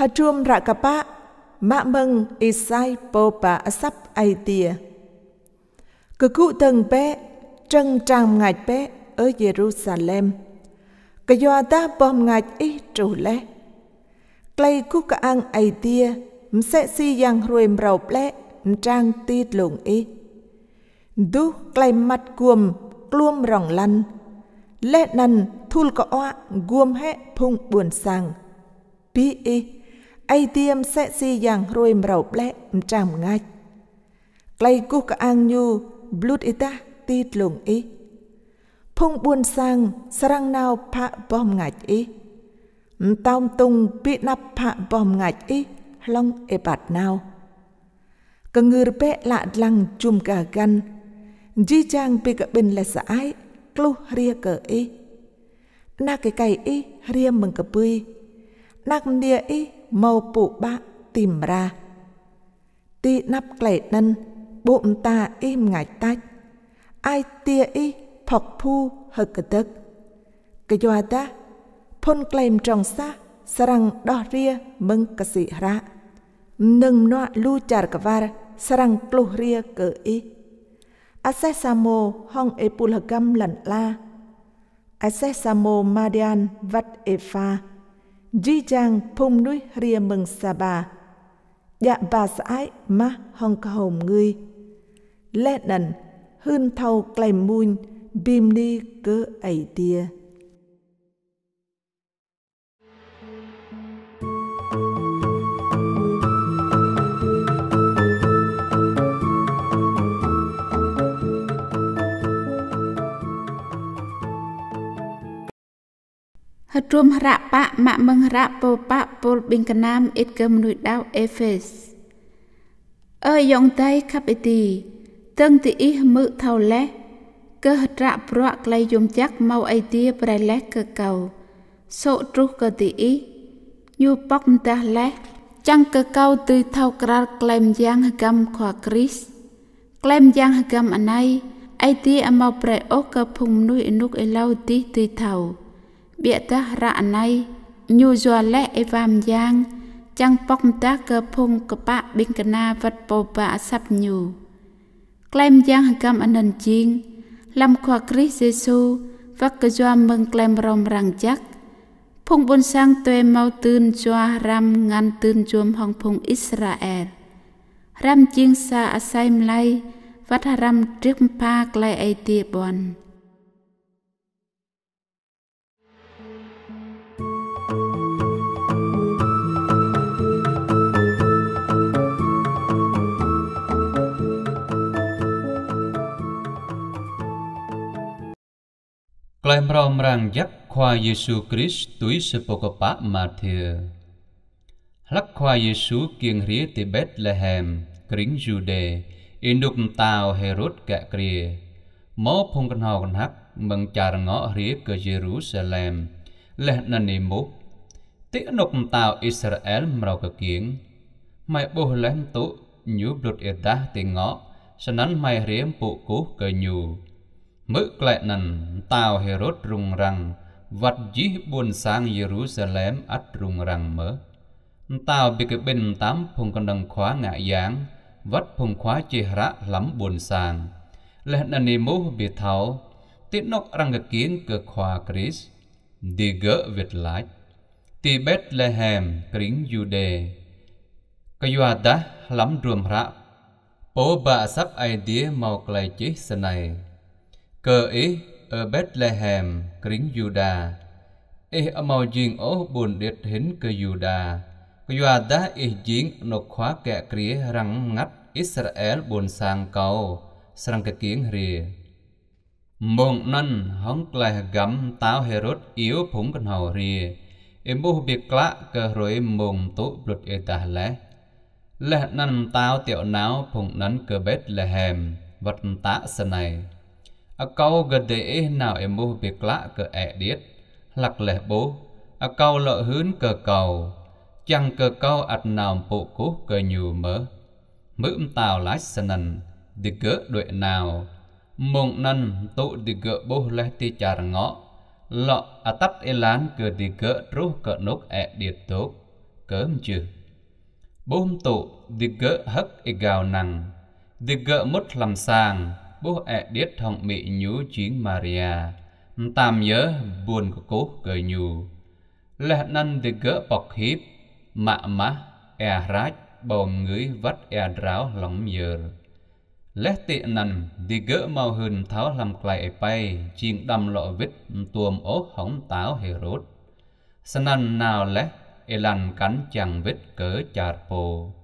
hà trùm rạ cà pa mạ mừng isai bô bà asap ai tia cứ cụ thần bé trăng trang ngạch bé ở Jerusalem cái do ta bom ngạch ý trụ lẽ cây cú cả ăn ai tia sẽ si yang rồi mrầu lẽ trang tít lùng ý đu cây mặt cuồm clum ròng lăn lẽ nằn thul có oa guom hẹ phung buồn sàng pi ý អីទៀមសេស៊ីយ៉ាងរួយមរោប្លែមិនចាំងាច់ក្លៃគូកអាំងញូប្លូតអ៊ីតាទីតលងអ៊ីភុងបួនសាំងស្រាំងណៅផាក់បំងាច់អ៊ីមតោមតុងពីណាប់ផាក់បំងាច់អ៊ីឡងអេបាត់ណៅកងឺរពេលាក់ឡាំងជុំកាកាន់ជីចាងពីកបិនលេសអៃក្លុះរៀកអ៊ីណាក់កៃអ៊ីរៀមមង្កពុយណាក់មៀអ៊ី mau bụ bạ tìm ra. Ti nắp lệ nân, bụng ta im ngại tách. Ai tia y phọc phu hờ cơ tức. Cơ dòa ta, phôn kèm trọng xa, xa răng đo ria mừng cơ sĩ ra. Nâng nọ lưu chả cơ var, xa răng clô ria cơ y. A xe xa mô hong e pù hờ găm lần la. A xe xa mô madian vắt e pha. Di Giang phung núi ria mừng xà bà. Dạ bà sãi mà hông có hồn ngươi. Lẹ nần, hươn thâu cày muôn bìm đi cơ ấy tia. hật rum rạ bạ mạ mừng rạ bồ bạ bồ bình cả nam ít cơm núi đau Ephes. Ơ yong tay khắp ít tì, tân tì ít mự thầu lé, cơ hật rạ bọa clay yom chắc mau ấy tìa brai lé cơ cầu, sộ trú cơ tì ít, nhu bóc ta lé, chẳng cơ cầu tì thầu kral claim giang gam khỏa Chris. Claim giang gam anh ấy, ấy tìa mau brai ốc cơ phùng núi nút ấy lâu tì tì thầu. bieta ra'nai nyu zuale evam yang chang pok ta ke phung ke pa bing kana vat po pa sap nyu klaim yang gam anan jing lam kwa kris jesu vak ke jua meng klaim rom rang jak phung bun sang tuê mau tươn jua ram ngan tươn juom hong phung israel ram jing sa asai mlai vat ram trip pa klai ai tie bon Klaimrom rằng dắt khoa Giêsu Christ túi sư bô cô bá mà thừa. Lắc khoa Giêsu kiêng ría tì bét lê hèm, kính dù đề, in đục tàu hê rút kẹ kìa. Mô phung cân hò cân hắc, mừng chà ngõ ría cơ Jerusalem, lê nà nì múc. Tí nục tàu Israel mrao cơ kiêng. Mày bố lên tụ, nhú blut ịt đá tì ngõ, sẵn nắn mày rĩa phụ cú cơ nhù. Mức lệ nần tàu Herod rung rằng vật dĩ buồn sang Jerusalem ắt rung rằng mở. Tàu bị cái bên tám phùng con đằng khóa ngạ giáng, vắt phùng khóa chì rã lắm buồn sang. Lệ nần nì mũ bị thảo, tiết nóc rằng cái kiến cơ khóa Chris, đi gỡ Việt lách. Tì bét lê hèm, kính dù đề. Cái dù lắm rùm rã. Bố bà sắp ai đĩa màu lại chế sân này. Cơ ý ở Bethlehem, kính Juda. Ê ở màu duyên ố buồn điệt hến cơ Juda. Cơ Juda ê duyên nộp khóa kẹ kría răng ngắt Israel buồn sang cầu, sang cái kiến rìa. Mộng năn hóng lại gắm táo Herod yếu phúng cần hầu rìa. Ê mô biệt lạ cơ rồi mộng tố bluật ê tà lẽ. Lẽ năn táo tiểu náo phụng nắn cơ Bethlehem, vật tạ sân này. a câu gờ để nào em mua việc lạ cờ ẻ điết lạc lẻ bố a câu lợ hướng cờ cầu chẳng cờ câu ạt nào bộ cố cờ nhiều mỡ mượm tàu lái sân đi gỡ đuổi nào mộng năn tụ đi gỡ bố lẽ ti chà ngõ lọ a à tắt e lán cờ đi gỡ rú cờ nốt ẻ điệt tốt cớm chứ bôm tụ đi gỡ hất e gào nằng đi gỡ mất làm sàng bố ẹ điết thọng mị nhú chính Maria. tạm nhớ buồn của cố cười nhù. Lẹ năn thì gỡ bọc hiếp, mạ má, ẹ rách, bòm ngưới vắt ẹ ráo lòng dờ. Lẹ tị năn thì gỡ màu hơn tháo làm lại bay, chiên đâm lọ vít tuồm ố hỏng táo hề rốt. năn nào lẹ, ê lằn cánh chẳng vít cỡ chạt bồ.